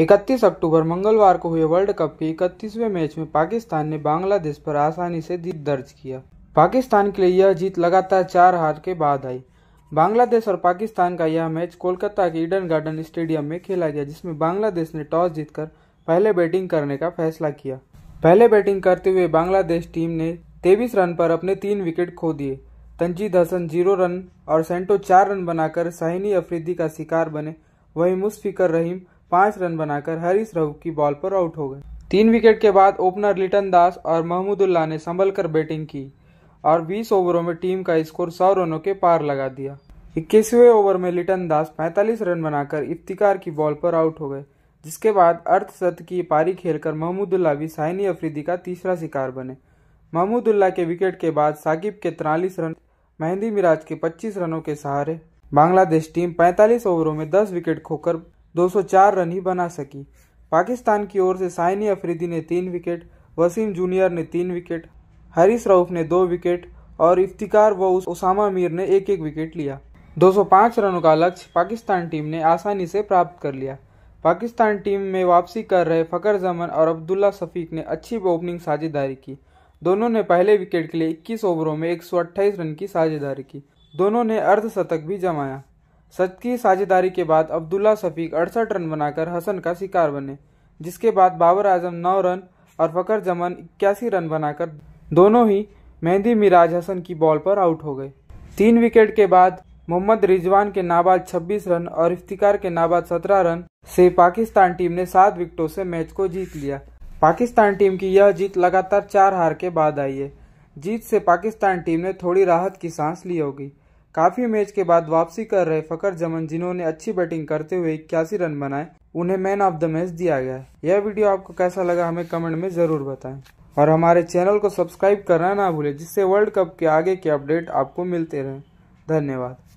इकतीस अक्टूबर मंगलवार को हुए वर्ल्ड कप के इकतीसवें मैच में पाकिस्तान ने बांग्लादेश पर आसानी से जीत दर्ज किया पाकिस्तान के लिए यह जीत लगातार चार हार के बाद आई बांग्लादेश और पाकिस्तान का यह मैच कोलकाता के ईडन गार्डन स्टेडियम में खेला गया जिसमें बांग्लादेश ने टॉस जीतकर पहले बैटिंग करने का फैसला किया पहले बैटिंग करते हुए बांग्लादेश टीम ने तेईस रन पर अपने तीन विकेट खो दिए तंजीद हसन जीरो रन और सेंटो चार रन बनाकर साहिनी अफरीदी का शिकार बने वहीं मुस्फिकर रहीम पांच रन बनाकर हरीश रघु की बॉल पर आउट हो गए तीन विकेट के बाद ओपनर लिटन दास और महमूदुल्ला ने संभल कर बैटिंग की और 20 ओवरों में टीम का स्कोर सौ रनों के पार लगा दिया इक्कीसवें ओवर में लिटन दास 45 रन बनाकर इफ्तिकार की बॉल पर आउट हो गए जिसके बाद अर्धशत की पारी खेलकर महमूदुल्ला भी साइनी अफरीदी का तीसरा शिकार बने महमूदुल्ला के विकेट के बाद साकिब के तिरालीस रन मेहंदी मिराज के 25 रनों के सहारे बांग्लादेश टीम 45 ओवरों में 10 विकेट खोकर 204 रन ही बना सकी पाकिस्तान की ओर से साइनी अफरीदी ने तीन विकेट वसीम जूनियर ने तीन विकेट हरीश रऊफ ने दो विकेट और इफ्तिकार व उसामा मीर ने एक एक विकेट लिया 205 रनों का लक्ष्य पाकिस्तान टीम ने आसानी से प्राप्त कर लिया पाकिस्तान टीम में वापसी कर रहे फ़कर जमन और अब्दुल्ला सफीक ने अच्छी ओपनिंग साझेदारी की दोनों ने पहले विकेट के लिए 21 ओवरों में 128 रन की साझेदारी की दोनों ने अर्धशतक भी जमाया सच की साझेदारी के बाद अब्दुल्ला शफीक अड़सठ रन बनाकर हसन का शिकार बने जिसके बाद बाबर आजम नौ रन और फकर जमन इक्यासी रन बनाकर दोनों ही मेहंदी मिराज हसन की बॉल पर आउट हो गए तीन विकेट के बाद मोहम्मद रिजवान के नाबाद 26 रन और इफ्तिकार के नाबाद 17 रन से पाकिस्तान टीम ने सात विकेटों से मैच को जीत लिया पाकिस्तान टीम की यह जीत लगातार चार हार के बाद आई है जीत से पाकिस्तान टीम ने थोड़ी राहत की सांस ली होगी काफी मैच के बाद वापसी कर रहे फकर जमन जिन्होंने अच्छी बैटिंग करते हुए इक्यासी रन बनाए उन्हें मैन ऑफ द मैच दिया गया यह वीडियो आपको कैसा लगा हमें कमेंट में जरूर बताएं और हमारे चैनल को सब्सक्राइब करना ना भूलें जिससे वर्ल्ड कप के आगे के अपडेट आपको मिलते रहें धन्यवाद